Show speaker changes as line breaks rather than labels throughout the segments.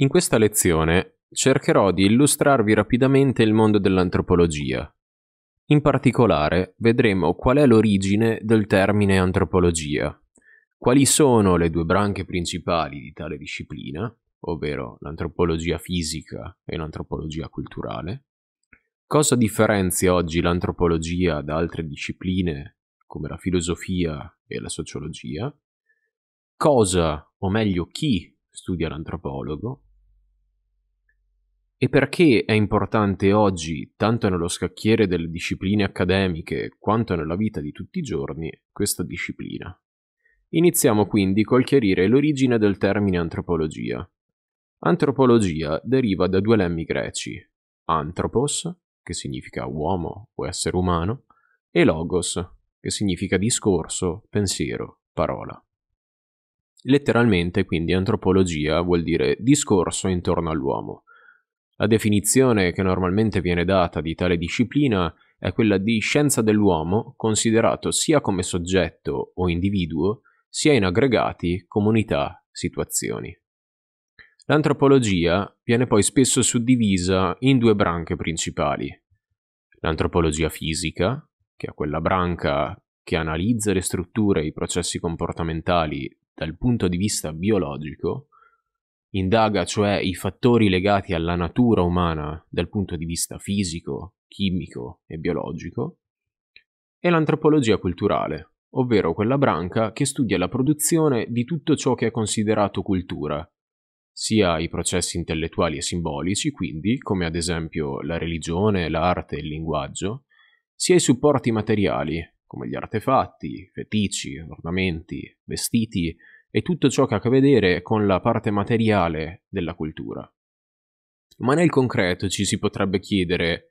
In questa lezione cercherò di illustrarvi rapidamente il mondo dell'antropologia. In particolare vedremo qual è l'origine del termine antropologia, quali sono le due branche principali di tale disciplina, ovvero l'antropologia fisica e l'antropologia culturale, cosa differenzia oggi l'antropologia da altre discipline come la filosofia e la sociologia, cosa, o meglio chi, studia l'antropologo, e perché è importante oggi, tanto nello scacchiere delle discipline accademiche quanto nella vita di tutti i giorni, questa disciplina? Iniziamo quindi col chiarire l'origine del termine antropologia. Antropologia deriva da due lemmi greci, antropos, che significa uomo o essere umano, e logos, che significa discorso, pensiero, parola. Letteralmente quindi antropologia vuol dire discorso intorno all'uomo la definizione che normalmente viene data di tale disciplina è quella di scienza dell'uomo considerato sia come soggetto o individuo, sia in aggregati, comunità, situazioni. L'antropologia viene poi spesso suddivisa in due branche principali. L'antropologia fisica, che è quella branca che analizza le strutture e i processi comportamentali dal punto di vista biologico, Indaga cioè i fattori legati alla natura umana dal punto di vista fisico, chimico e biologico, e l'antropologia culturale, ovvero quella branca che studia la produzione di tutto ciò che è considerato cultura, sia i processi intellettuali e simbolici, quindi, come ad esempio la religione, l'arte e il linguaggio, sia i supporti materiali, come gli artefatti, fetici, ornamenti, vestiti, e tutto ciò che ha a che vedere con la parte materiale della cultura. Ma nel concreto ci si potrebbe chiedere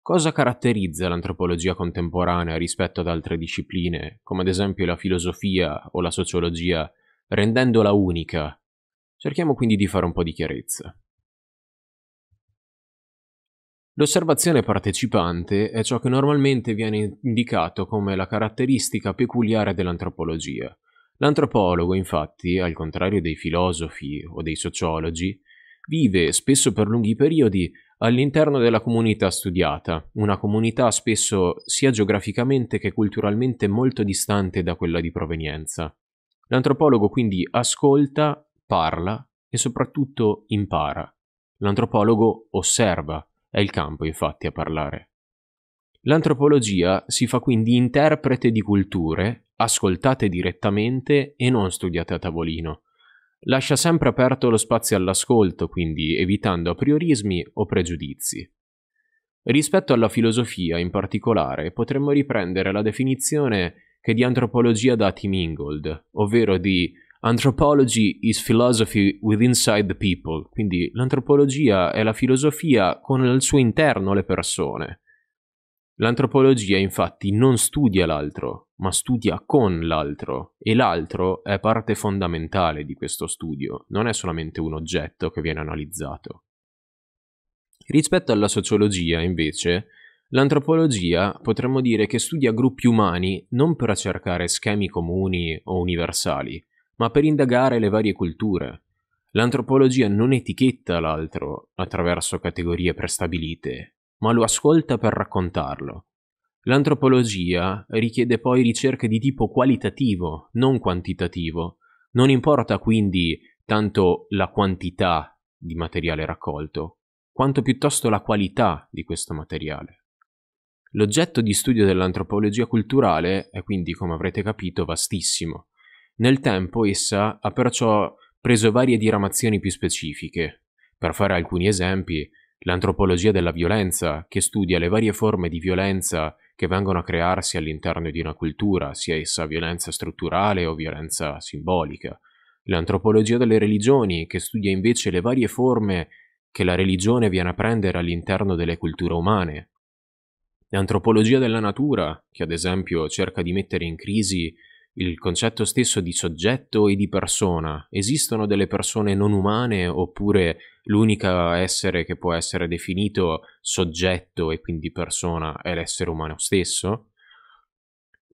cosa caratterizza l'antropologia contemporanea rispetto ad altre discipline, come ad esempio la filosofia o la sociologia, rendendola unica. Cerchiamo quindi di fare un po' di chiarezza. L'osservazione partecipante è ciò che normalmente viene indicato come la caratteristica peculiare dell'antropologia, L'antropologo, infatti, al contrario dei filosofi o dei sociologi, vive spesso per lunghi periodi all'interno della comunità studiata, una comunità spesso sia geograficamente che culturalmente molto distante da quella di provenienza. L'antropologo quindi ascolta, parla e soprattutto impara. L'antropologo osserva, è il campo infatti a parlare. L'antropologia si fa quindi interprete di culture ascoltate direttamente e non studiate a tavolino. Lascia sempre aperto lo spazio all'ascolto, quindi evitando apriorismi o pregiudizi. Rispetto alla filosofia in particolare, potremmo riprendere la definizione che di antropologia dà Tim Ingold, ovvero di Anthropology is philosophy within the people, quindi l'antropologia è la filosofia con al suo interno le persone. L'antropologia infatti non studia l'altro, ma studia con l'altro e l'altro è parte fondamentale di questo studio, non è solamente un oggetto che viene analizzato. Rispetto alla sociologia, invece, l'antropologia potremmo dire che studia gruppi umani non per cercare schemi comuni o universali, ma per indagare le varie culture. L'antropologia non etichetta l'altro attraverso categorie prestabilite, ma lo ascolta per raccontarlo L'antropologia richiede poi ricerche di tipo qualitativo, non quantitativo. Non importa quindi tanto la quantità di materiale raccolto, quanto piuttosto la qualità di questo materiale. L'oggetto di studio dell'antropologia culturale è quindi, come avrete capito, vastissimo. Nel tempo essa ha perciò preso varie diramazioni più specifiche. Per fare alcuni esempi, l'antropologia della violenza, che studia le varie forme di violenza che vengono a crearsi all'interno di una cultura, sia essa violenza strutturale o violenza simbolica. L'antropologia delle religioni, che studia invece le varie forme che la religione viene a prendere all'interno delle culture umane. L'antropologia della natura, che ad esempio cerca di mettere in crisi il concetto stesso di soggetto e di persona. Esistono delle persone non umane oppure l'unica essere che può essere definito soggetto e quindi persona è l'essere umano stesso?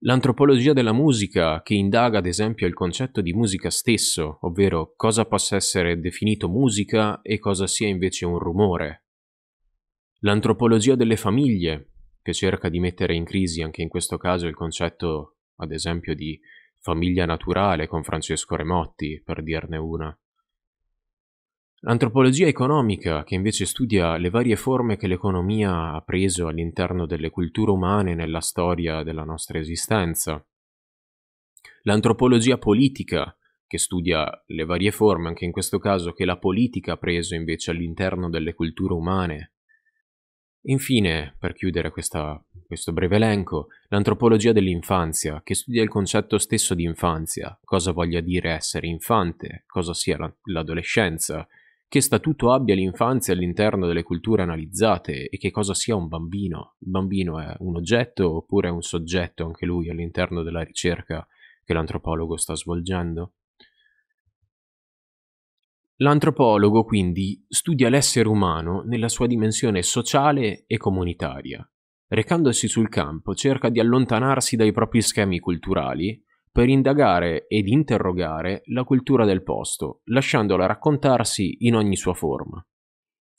L'antropologia della musica, che indaga ad esempio il concetto di musica stesso, ovvero cosa possa essere definito musica e cosa sia invece un rumore. L'antropologia delle famiglie, che cerca di mettere in crisi anche in questo caso il concetto ad esempio di Famiglia naturale con Francesco Remotti, per dirne una. L'antropologia economica, che invece studia le varie forme che l'economia ha preso all'interno delle culture umane nella storia della nostra esistenza. L'antropologia politica, che studia le varie forme, anche in questo caso, che la politica ha preso invece all'interno delle culture umane Infine, per chiudere questa, questo breve elenco, l'antropologia dell'infanzia, che studia il concetto stesso di infanzia, cosa voglia dire essere infante, cosa sia la, l'adolescenza, che statuto abbia l'infanzia all'interno delle culture analizzate e che cosa sia un bambino. Il bambino è un oggetto oppure è un soggetto anche lui all'interno della ricerca che l'antropologo sta svolgendo? L'antropologo quindi studia l'essere umano nella sua dimensione sociale e comunitaria. Recandosi sul campo cerca di allontanarsi dai propri schemi culturali per indagare ed interrogare la cultura del posto, lasciandola raccontarsi in ogni sua forma.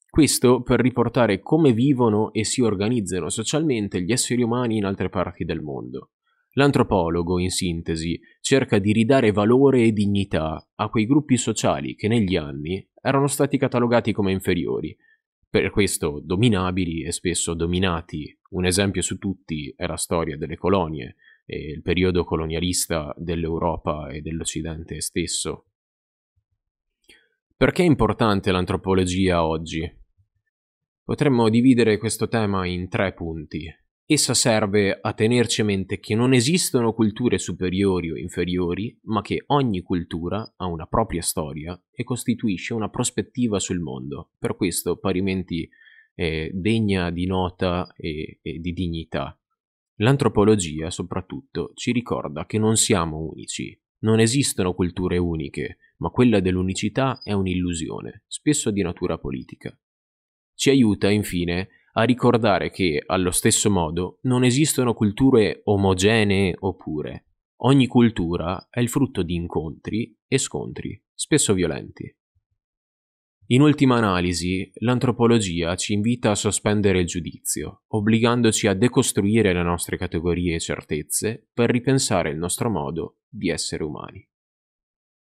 Questo per riportare come vivono e si organizzano socialmente gli esseri umani in altre parti del mondo. L'antropologo, in sintesi, cerca di ridare valore e dignità a quei gruppi sociali che negli anni erano stati catalogati come inferiori, per questo dominabili e spesso dominati. Un esempio su tutti è la storia delle colonie e il periodo colonialista dell'Europa e dell'Occidente stesso. Perché è importante l'antropologia oggi? Potremmo dividere questo tema in tre punti. Essa serve a tenerci a mente che non esistono culture superiori o inferiori, ma che ogni cultura ha una propria storia e costituisce una prospettiva sul mondo, per questo parimenti eh, degna di nota e, e di dignità. L'antropologia, soprattutto, ci ricorda che non siamo unici, non esistono culture uniche, ma quella dell'unicità è un'illusione, spesso di natura politica. Ci aiuta, infine, a ricordare che, allo stesso modo, non esistono culture omogenee oppure. Ogni cultura è il frutto di incontri e scontri, spesso violenti. In ultima analisi, l'antropologia ci invita a sospendere il giudizio, obbligandoci a decostruire le nostre categorie e certezze per ripensare il nostro modo di essere umani.